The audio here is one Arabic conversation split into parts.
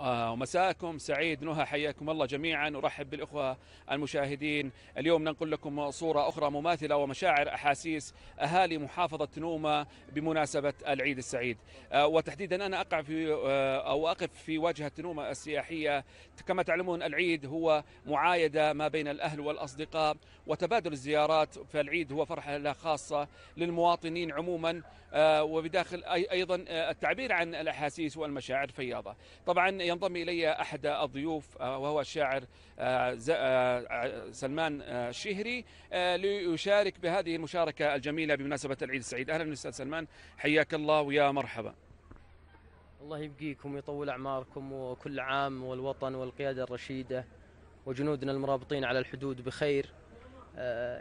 آه، ومساءكم سعيد نهى حياكم الله جميعا ارحب بالاخوه المشاهدين اليوم ننقل لكم صوره اخرى مماثله ومشاعر احاسيس اهالي محافظه نومه بمناسبه العيد السعيد آه، وتحديدا انا اقع في آه، او اقف في واجهه نومه السياحيه كما تعلمون العيد هو معايده ما بين الاهل والاصدقاء وتبادل الزيارات فالعيد هو فرحه خاصه للمواطنين عموما وبداخل ايضا التعبير عن الاحاسيس والمشاعر فياضه طبعا ينضم إلي أحد الضيوف آه، وهو الشاعر آه، آه، سلمان الشهري ليشارك بهذه المشاركة الجميلة بمناسبة العيد السعيد أهلا أستاذ سلمان حياك الله ويا مرحبا الله يبقيكم ويطول أعماركم وكل عام والوطن والقيادة الرشيدة وجنودنا المرابطين على الحدود بخير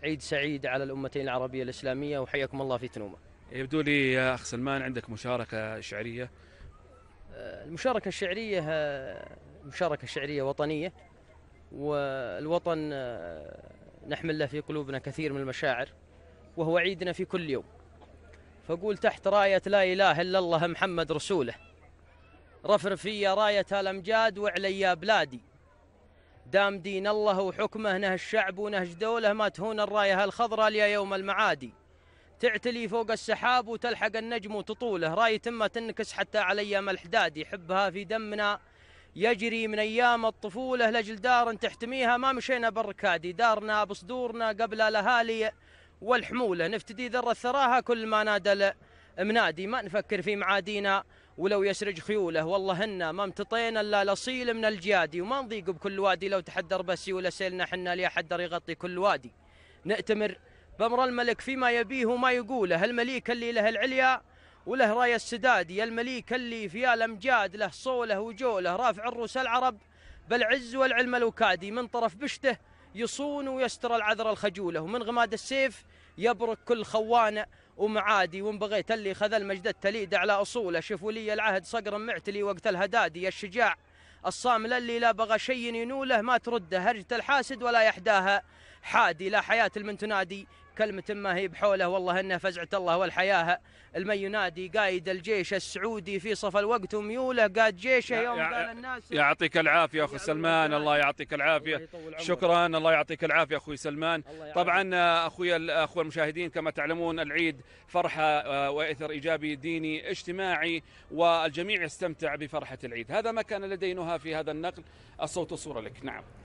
عيد سعيد على الأمتين العربية الإسلامية وحياكم الله في تنومة يبدو لي يا أخ سلمان عندك مشاركة شعرية المشاركة الشعرية مشاركة شعرية وطنية والوطن نحمل له في قلوبنا كثير من المشاعر وهو عيدنا في كل يوم فقول تحت راية لا إله إلا الله محمد رسوله رفرفي في راية الأمجاد وعلي يا بلادي دام دين الله وحكمه نهج الشعب ونهج دولة ما تهون الراية الخضراء يوم المعادي تعتلي فوق السحاب وتلحق النجم وتطوله راي تمه تنكس حتى على ايام الحدادي حبها في دمنا يجري من ايام الطفوله لاجل دار تحتميها ما مشينا بركادي دارنا بصدورنا قبل الاهالي والحموله نفتدي ذره ثراها كل ما نادى منادي ما نفكر في معادينا ولو يسرج خيوله والله هنا ما امتطينا الا الاصيل من الجيادي وما نضيق بكل وادي لو تحدر بسي ولا سيلنا حنا ليحدر يغطي كل وادي نأتمر بأمر الملك فيما يبيه وما يقوله المليك اللي له العليا وله السداد السدادي المليك اللي في الأمجاد له صوله وجوله رافع الرؤوس العرب بالعز والعلم الوكادي من طرف بشته يصون ويستر العذر الخجولة ومن غماد السيف يبرك كل خوان ومعادي وان بغيت اللي خذ المجد التليد على أصوله شوف ولي العهد صقر معتلي وقت الهدادي الشجاع الصامل اللي لا بغى شيء ينوله ما ترده هرجة الحاسد ولا يحداها حادي لا حياة المن تنادي كلمة ما هي بحوله والله إنه فزعة الله والحياة المن ينادي قايد الجيش السعودي في صف الوقت وميوله قاد جيشه يوم قال الناس يعطيك العافية أخو سلمان الله يعطيك العافية شكرا الله يعطيك العافية أخوي سلمان طبعا آه، أخوي الأخوة المشاهدين كما تعلمون العيد فرحة آه، وإثر إيجابي ديني اجتماعي والجميع يستمتع بفرحة العيد هذا ما كان لدينها في هذا النقل الصوت والصورة لك نعم